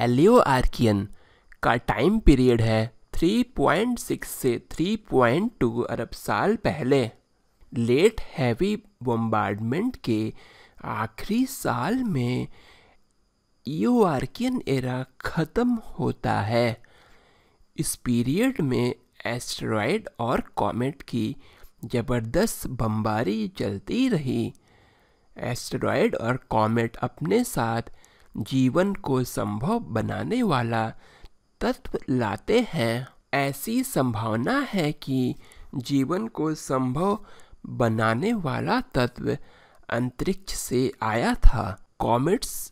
Archaean का time period है 3.6 से 3.2 अरब साल पहले लेट हैवी बम्बार्डमेंट के आखिरी साल में आर्कियन एरा ख़त्म होता है इस पीरियड में एस्ट्रॉयड और कॉमेट की ज़बरदस्त बमबारी चलती रही एस्ट्रॉयड और कॉमेट अपने साथ जीवन को संभव बनाने वाला तत्व लाते हैं ऐसी संभावना है कि जीवन को संभव बनाने वाला तत्व अंतरिक्ष से आया था कॉमेट्स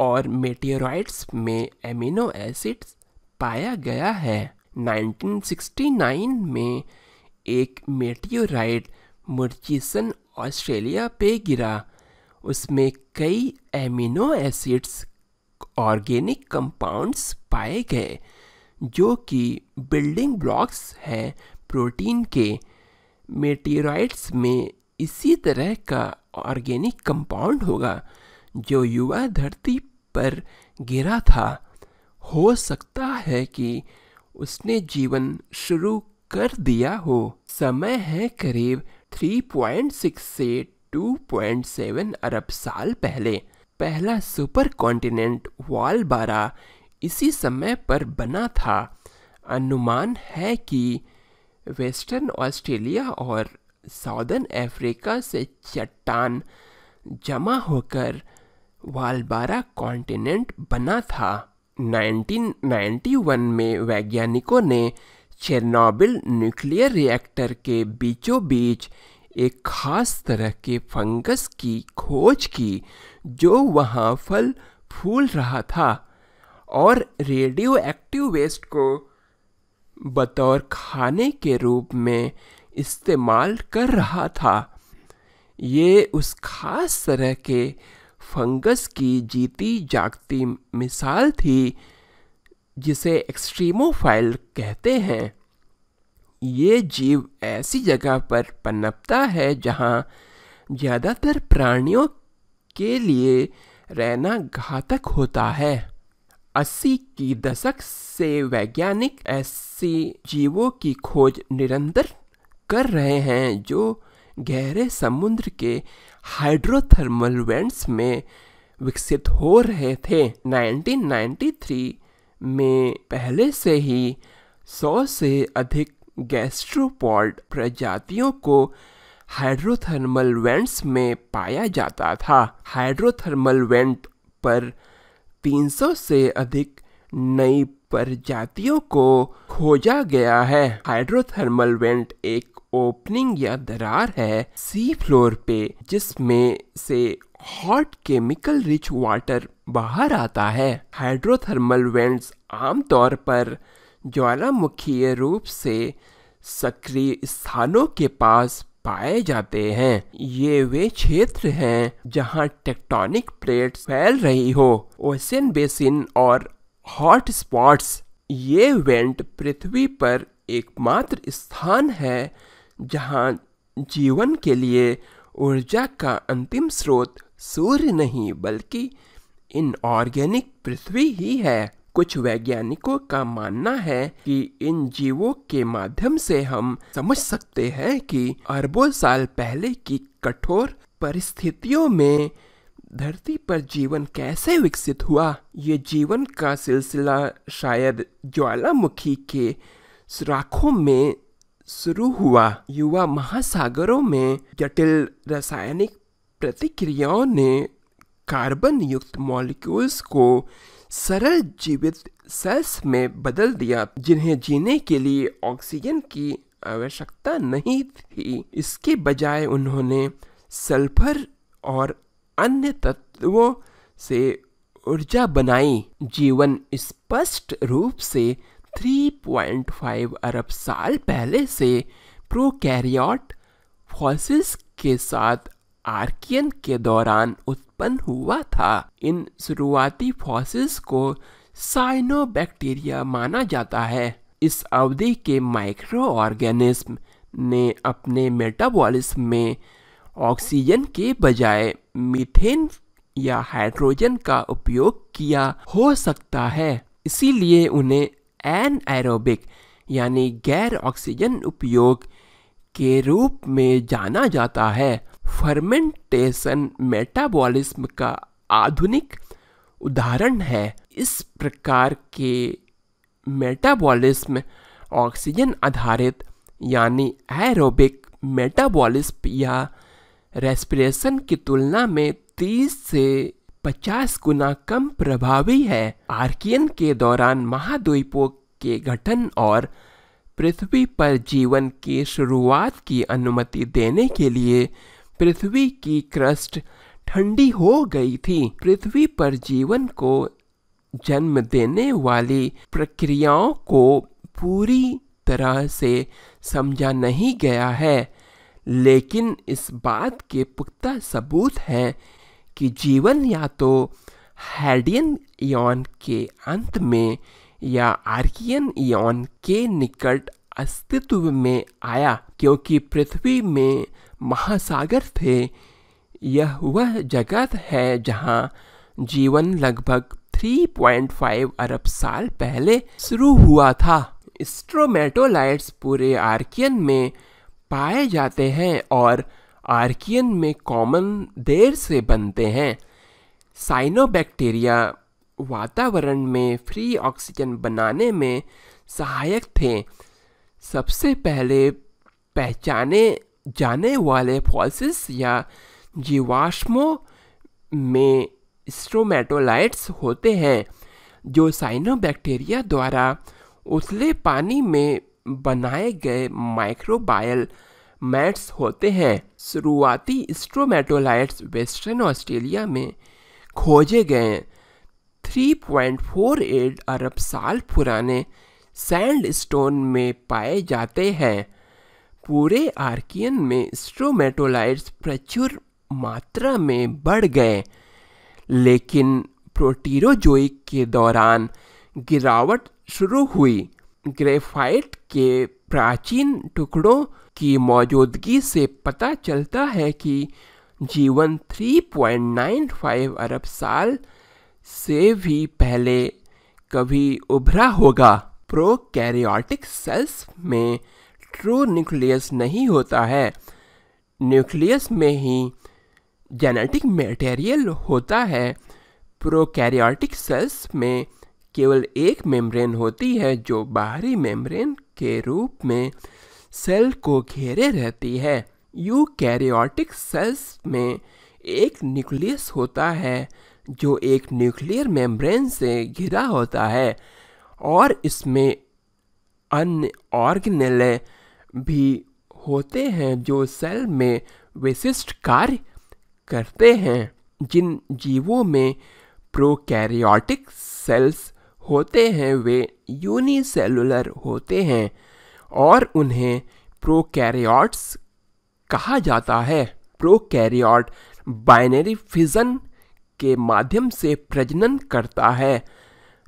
और मेटेराइट्स में एमिनो एसिड्स पाया गया है 1969 में एक मेटियोराइड मुर्चिसन ऑस्ट्रेलिया पे गिरा उसमें कई एमिनो एसिड्स ऑर्गेनिक कंपाउंड्स पाए गए जो कि बिल्डिंग ब्लॉक्स हैं प्रोटीन के मेटीराइड्स में इसी तरह का ऑर्गेनिक कंपाउंड होगा जो युवा धरती पर गिरा था हो सकता है कि उसने जीवन शुरू कर दिया हो समय है करीब 3.6 से 2.7 अरब साल पहले पहला सुपर कॉन्टिनेंट वालबारा इसी समय पर बना था अनुमान है कि वेस्टर्न ऑस्ट्रेलिया और साउदर्न अफ्रीका से चट्टान जमा होकर वालबारा कॉन्टिनेंट बना था 1991 में वैज्ञानिकों ने चेरनोबिल न्यूक्लियर रिएक्टर के बीचों बीच एक खास तरह के फंगस की खोज की जो वहाँ फल फूल रहा था और रेडियो एक्टिव वेस्ट को बतौर खाने के रूप में इस्तेमाल कर रहा था ये उस खास तरह के फंगस की जीती जागती मिसाल थी जिसे एक्सट्रीमोफाइल कहते हैं ये जीव ऐसी जगह पर पनपता है जहाँ ज़्यादातर प्राणियों के लिए रहना घातक होता है अस्सी की दशक से वैज्ञानिक ऐसी जीवों की खोज निरंतर कर रहे हैं जो गहरे समुद्र के हाइड्रोथर्मल वेंट्स में विकसित हो रहे थे 1993 में पहले से ही 100 से अधिक गैस्ट्रोपॉड प्रजातियों को हाइड्रोथर्मल वेंट्स में पाया जाता था हाइड्रोथर्मल वेंट पर 300 से अधिक नई प्रजातियों को खोजा गया है हाइड्रोथर्मल वेंट एक ओपनिंग या दरार है सी फ्लोर पे जिसमें से हॉट केमिकल रिच वाटर बाहर आता है हाइड्रोथर्मल वेंट्स आमतौर पर ज्वालामुखीय रूप से सक्रिय स्थानों के पास पाए जाते हैं ये वे क्षेत्र हैं जहाँ टेक्टोनिक प्लेट्स फैल रही हो ओशन बेसिन और हॉट स्पॉट्स ये वेंट पृथ्वी पर एकमात्र स्थान है जहाँ जीवन के लिए ऊर्जा का अंतिम स्रोत सूर्य नहीं बल्कि इनऑर्गेनिक पृथ्वी ही है कुछ वैज्ञानिकों का मानना है कि इन जीवों के माध्यम से हम समझ सकते हैं कि अरबों साल पहले की कठोर परिस्थितियों में धरती पर जीवन कैसे विकसित हुआ ये जीवन का सिलसिला शायद ज्वालामुखी के सुराखों में शुरू हुआ युवा महासागरों में जटिल रासायनिक प्रतिक्रियाओं ने कार्बन युक्त मॉलिक्यूल्स को सरल जीवित सेल्स में बदल दिया जिन्हें जीने के लिए ऑक्सीजन की आवश्यकता नहीं थी इसके बजाय उन्होंने सल्फर और अन्य तत्वों से ऊर्जा बनाई जीवन स्पष्ट रूप से 3.5 अरब साल पहले से प्रोकैरियोट फॉसिल्स के साथ आर्कियन के दौरान उत्पन्न उत्पन्न हुआ था इन शुरुआती फॉसिल्स को साइनोबैक्टीरिया माना जाता है इस अवधि के माइक्रो ऑर्गेनिज्म ने अपने मेटाबॉलिज्म में ऑक्सीजन के बजाय मीथेन या हाइड्रोजन का उपयोग किया हो सकता है इसीलिए उन्हें एन एरोबिक यानी गैर ऑक्सीजन उपयोग के रूप में जाना जाता है फर्मेंटेशन मेटाबॉलिज्म का आधुनिक उदाहरण है इस प्रकार के मेटाबॉलिज्म ऑक्सीजन आधारित यानी एरोबिक मेटाबॉलिज्म या रेस्पिरेशन की तुलना में 30 से 50 गुना कम प्रभावी है आर्कियन के दौरान महाद्वीपों के गठन और पृथ्वी पर जीवन की शुरुआत की अनुमति देने के लिए पृथ्वी की क्रस्ट ठंडी हो गई थी पृथ्वी पर जीवन को जन्म देने वाली प्रक्रियाओं को पूरी तरह से समझा नहीं गया है लेकिन इस बात के पुख्ता सबूत हैं कि जीवन या तो हैडियन यौन के अंत में या आर्कियन यौन के निकट अस्तित्व में आया क्योंकि पृथ्वी में महासागर थे यह वह जगत है जहां जीवन लगभग 3.5 अरब साल पहले शुरू हुआ था स्ट्रोमेटोलाइट्स पूरे आर्कियन में पाए जाते हैं और आर्कियन में कॉमन देर से बनते हैं साइनोबैक्टीरिया वातावरण में फ्री ऑक्सीजन बनाने में सहायक थे सबसे पहले पहचाने जाने वाले फॉल्सिस या जीवाश्मों में स्ट्रोमेटोलाइट्स होते हैं जो साइनोबैक्टीरिया द्वारा उथले पानी में बनाए गए माइक्रोबायल मैट्स होते हैं शुरुआती स्ट्रोमेटोलाइट्स वेस्टर्न ऑस्ट्रेलिया में खोजे गए 3.48 अरब साल पुराने सैंडस्टोन में पाए जाते हैं पूरे आर्कियन में स्ट्रोमेटोलाइट्स प्रचुर मात्रा में बढ़ गए लेकिन प्रोटीरोजोइक के दौरान गिरावट शुरू हुई ग्रेफाइट के प्राचीन टुकड़ों की मौजूदगी से पता चलता है कि जीवन 3.95 अरब साल से भी पहले कभी उभरा होगा प्रोकैरियोटिक सेल्स में ट्रू न्यूक्लियस नहीं होता है न्यूक्लियस में ही जेनेटिक मटेरियल होता है प्रोकैरियोटिक सेल्स में केवल एक मेम्ब्रेन होती है जो बाहरी मेम्ब्रेन के रूप में सेल को घेरे रहती है यूकैरियोटिक सेल्स में एक न्यूक्लियस होता है जो एक न्यूक्लियर मेम्ब्रेन से घिरा होता है और इसमें अन्य ऑर्गनल भी होते हैं जो सेल में विशिष्ट कार्य करते हैं जिन जीवों में प्रोकैरियोटिक सेल्स होते हैं वे यूनिसेलुलर होते हैं और उन्हें प्रोकैरियोट्स कहा जाता है प्रोकैरियोट बाइनरी फिजन के माध्यम से प्रजनन करता है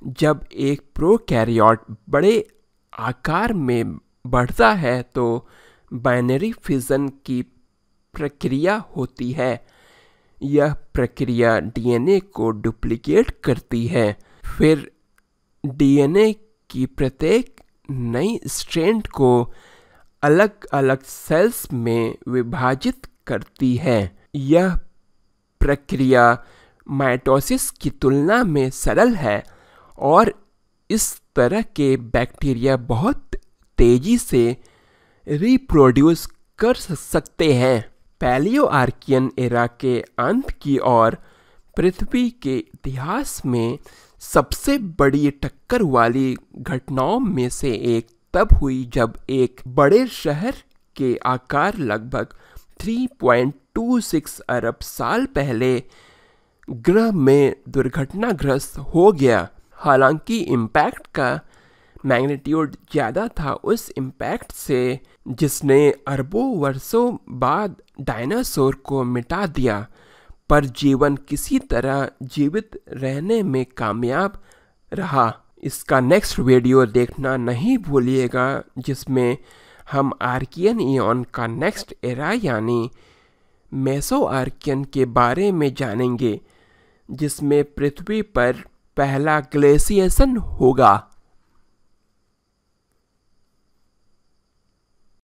जब एक प्रोकैरियोट बड़े आकार में बढ़ता है तो बाइनरी फिजन की प्रक्रिया होती है यह प्रक्रिया डीएनए को डुप्लीकेट करती है फिर डीएनए की प्रत्येक नई स्ट्रेंड को अलग अलग सेल्स में विभाजित करती है यह प्रक्रिया माइटोसिस की तुलना में सरल है और इस तरह के बैक्टीरिया बहुत तेज़ी से रिप्रोड्यूस कर सकते हैं पैलियो आर्कियन एरा के अंत की ओर पृथ्वी के इतिहास में सबसे बड़ी टक्कर वाली घटनाओं में से एक तब हुई जब एक बड़े शहर के आकार लगभग 3.26 अरब साल पहले ग्रह में दुर्घटनाग्रस्त हो गया हालांकि इम्पैक्ट का मैग्नीट्यूड ज़्यादा था उस इम्पैक्ट से जिसने अरबों वर्षों बाद डायनासोर को मिटा दिया पर जीवन किसी तरह जीवित रहने में कामयाब रहा इसका नेक्स्ट वीडियो देखना नहीं भूलिएगा जिसमें हम आर्कियन ईन का नेक्स्ट एरा यानी मेसो आर्कियन के बारे में जानेंगे जिसमें पृथ्वी पर पहला ग्लेशिएशन होगा